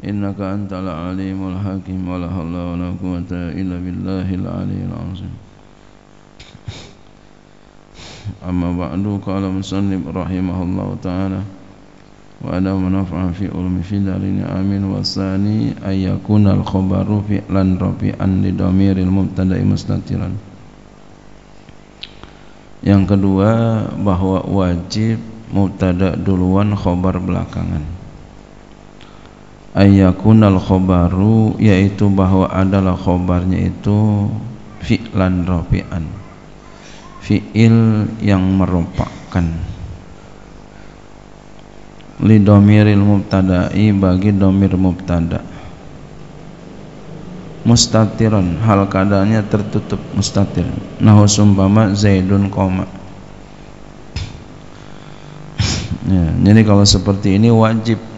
innaka antal alimul hakim wa la hawla wa la quwata illa billahil aliyyil azim amma ba'du qala musannib rahimahullah ta'ala wa ana manafa'a fi ulumi fi darin amin wa sani ayyakuna al khabaru fi lan rabi'an li damiril mubtada'i mustatiran yang kedua bahwa wajib mubtada duluan khabar belakangan ayakunal khobaru yaitu bahwa adalah khobarnya itu fi'lan rafi'an fi'il yang merupakan domiril mubtada'i bagi domir mubtada mustatiran hal keadaannya tertutup mustatir nahu sumbama zaidun koma ya, jadi kalau seperti ini wajib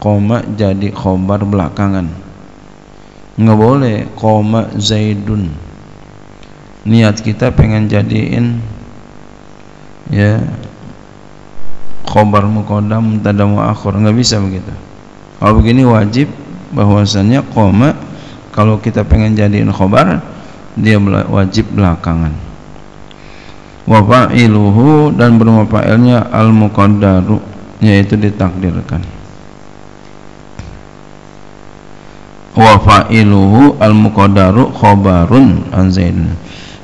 koma jadi khobar belakangan nggak boleh koma zaidun niat kita pengen jadiin ya khobar mukodam tada muakhir nggak bisa begitu kalau begini wajib bahwasannya koma kalau kita pengen jadiin khobar dia wajib belakangan wa dan bermakna al muqaddaru yaitu ditakdirkan wa fa'iluhu al muqaddaru khobarun an zaidun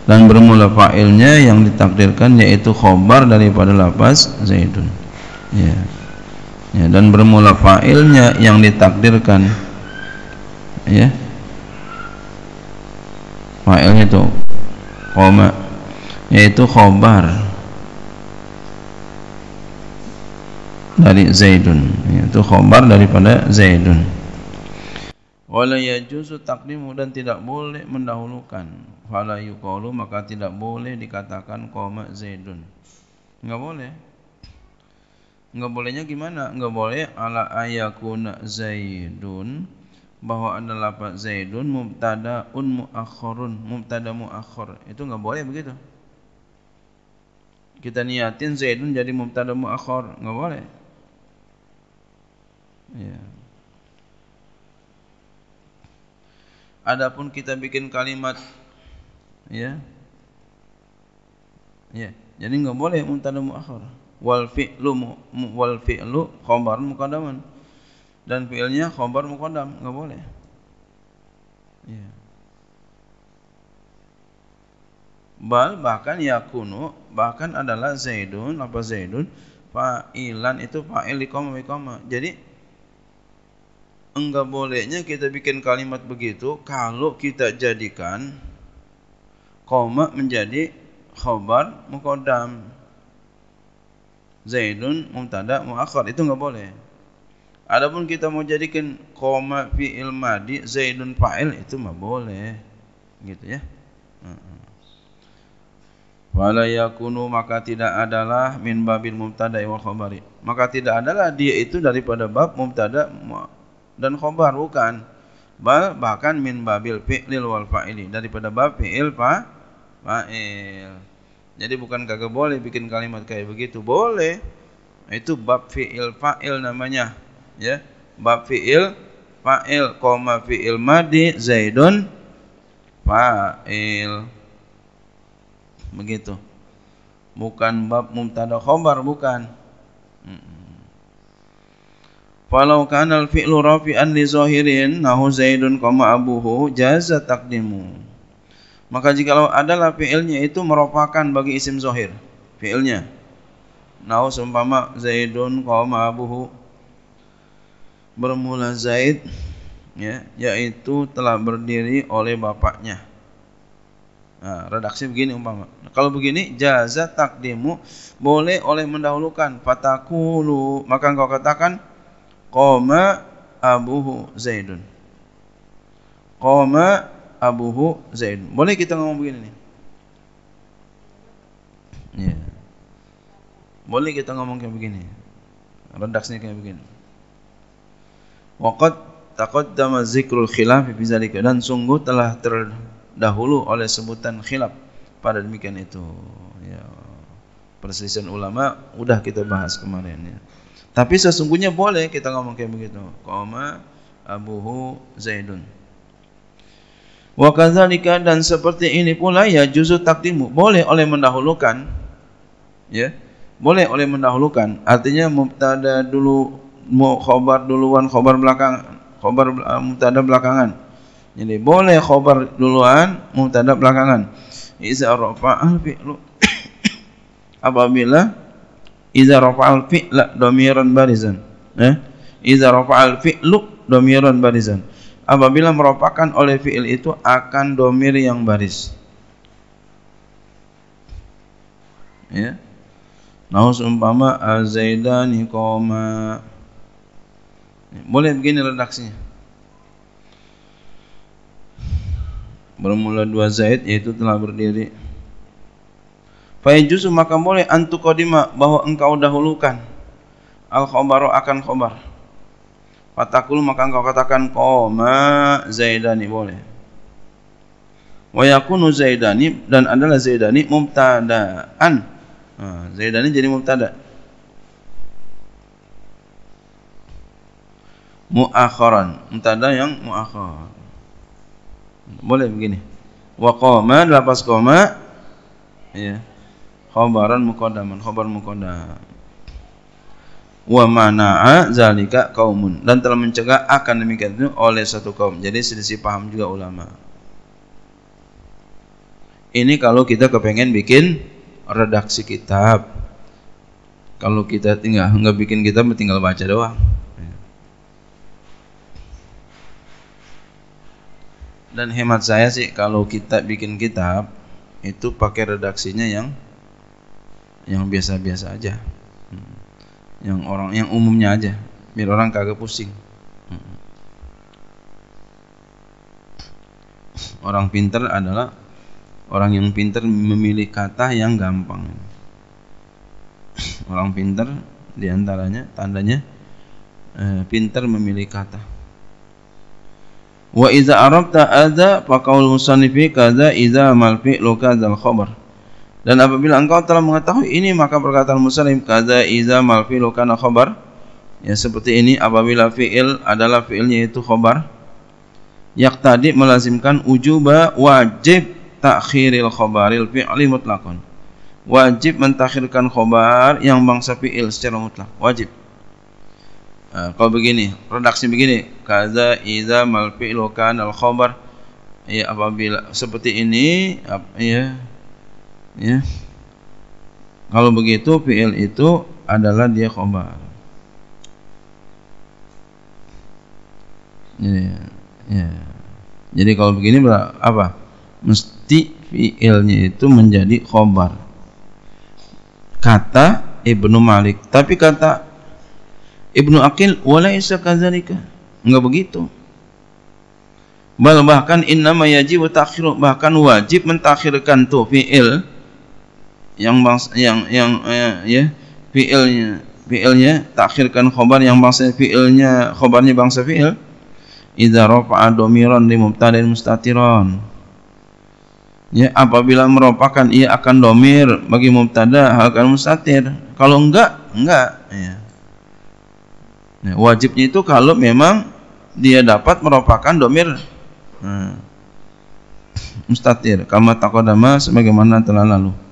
dan bermula fa'ilnya yang ditakdirkan yaitu khobar daripada lapas zaidun ya. ya dan bermula fa'ilnya yang ditakdirkan ya fa'ilnya itu koma yaitu khobar dari zaidun yaitu khobar daripada zaidun wala yajuzu takdimu dan tidak boleh mendahulukan fala yuqalu maka tidak boleh dikatakan qoma zaidun enggak boleh enggak bolehnya gimana enggak boleh ala ayakuna zaidun bahwa ada lafaz zaidun un muakhirun mubtada muakhir itu enggak boleh begitu kita niatin zaidun jadi mubtada muakhir enggak boleh ya yeah. Adapun kita bikin kalimat ya. Ya, jadi enggak boleh muntada muakhar. Wal fi'lu mu, wal fi'lu khabar muqaddaman. Dan fi'ilnya khabar muqaddam, enggak boleh. Ya. Bal bahkan yakunu bahkan adalah Zaidun apa Zaidun fa'ilan itu fa'il iqamah iqamah. Jadi enggak bolehnya kita bikin kalimat begitu kalau kita jadikan koma menjadi khobar mukodam zaidun mubtada muakhar itu enggak boleh adapun kita mau jadikan koma fi'il madi zaidun fa'il itu mah boleh gitu ya wala yakunu maka tidak adalah min babil mubtada wa khabari maka tidak adalah dia itu daripada bab mubtada dan khobar bukan bahkan min babil fi'lil wal fa'ili daripada bab fi'il fa fa'il jadi bukan kagak boleh bikin kalimat kayak begitu boleh itu bab fi'il fa'il namanya ya bab fi'il fa'il koma fi'il madi zaidun fa'il begitu bukan bab mumtada khobar bukan hmm. Falau kanal fi'lu rafi'an li zahirin nahu zaidun koma abuhu jaza takdimu. Maka kalau adalah fi'ilnya itu merupakan bagi isim zahir fi'ilnya. Nahu sumpama zaidun koma abuhu bermula Zaid ya yaitu telah berdiri oleh bapaknya. Nah, redaksi begini umpama. Kalau begini jaza takdimu boleh oleh mendahulukan fatakulu maka engkau katakan Qama abuhu Zaidun. Qama abuhu Zaidun. Boleh kita ngomong begini nih? Ya. Boleh kita ngomong kayak begini. Redaksinya kayak begini. Waqad taqaddama zikrul khilaf fi zalika dan sungguh telah terdahulu oleh sebutan khilaf pada demikian itu. Ya. Perselisihan ulama udah kita bahas kemarin ya. Tapi sesungguhnya boleh kita ngomong kayak begitu. Qama abuhu Zaidun. Wa kadzalika dan seperti ini pula ya juzu takdimu. Boleh oleh mendahulukan ya. Boleh oleh mendahulukan. Artinya mubtada dulu mau khobar duluan khobar belakang khobar uh, mubtada belakangan. Jadi boleh khobar duluan mubtada belakangan. Iza rafa'a fi'lu apabila Iza rafa'al fi'la domiran barizan Eh? Iza rafa'al fi'lu domiran barizan apabila merupakan oleh fi'il itu akan domir yang baris ya nah umpama azaidani koma boleh begini redaksinya bermula dua zaid yaitu telah berdiri Fayajuzu maka boleh antu kodima bahwa engkau dahulukan al khobaro akan khobar. Fatakul maka engkau katakan koma zaidani boleh. Wayakunu zaidani dan adalah zaidani mubtadaan. Ah, zaidani jadi mubtada. Muakhiran, mubtada yang muakhir. Boleh begini. Wa lapas koma. ya. Yeah khabaran Mukodaman, khabar Mukodam. wa mana'a zalika kaumun dan telah mencegah akan demikian itu oleh satu kaum. Jadi selisih paham juga ulama. Ini kalau kita kepengen bikin redaksi kitab. Kalau kita tinggal nggak bikin kitab tinggal baca doang. Dan hemat saya sih kalau kita bikin kitab itu pakai redaksinya yang yang biasa-biasa aja yang orang yang umumnya aja biar orang kagak pusing orang pinter adalah orang yang pinter memilih kata yang gampang orang pinter diantaranya tandanya eh, pinter memilih kata wa iza arabta adza ada qaul musannifi kadza iza mal fi'lu khobar dan apabila engkau telah mengetahui ini maka perkataan musalim kada iza mal fi'lu kana khabar ya seperti ini apabila fi'il adalah fi'ilnya itu khabar tadi melazimkan ujuba wajib takhiril khabaril fi'li mutlakon wajib mentakhirkan khobar yang bangsa fi'il secara mutlak wajib nah, kalau begini redaksi begini kaza iza mal fi'lu kana al khabar ya apabila seperti ini ya ya kalau begitu fiil itu adalah dia khobar ya, ya. ya. jadi kalau begini apa mesti fiilnya itu menjadi khobar kata Ibnu Malik tapi kata Ibnu Akil walaisa kadzalika enggak begitu bahkan innama yajibu bahkan wajib mentakhirkan tuh fiil yang bangsa yang yang eh, ya fiilnya fiilnya takhirkan khobar yang bangsa fiilnya khobarnya bangsa fiil ya. idza rafa'a domiron li mubtada'in mustatiron ya apabila merupakan ia akan domir bagi mubtada hal kan mustatir kalau enggak enggak ya nah, wajibnya itu kalau memang dia dapat merupakan domir nah, mustatir kama takodama sebagaimana telah lalu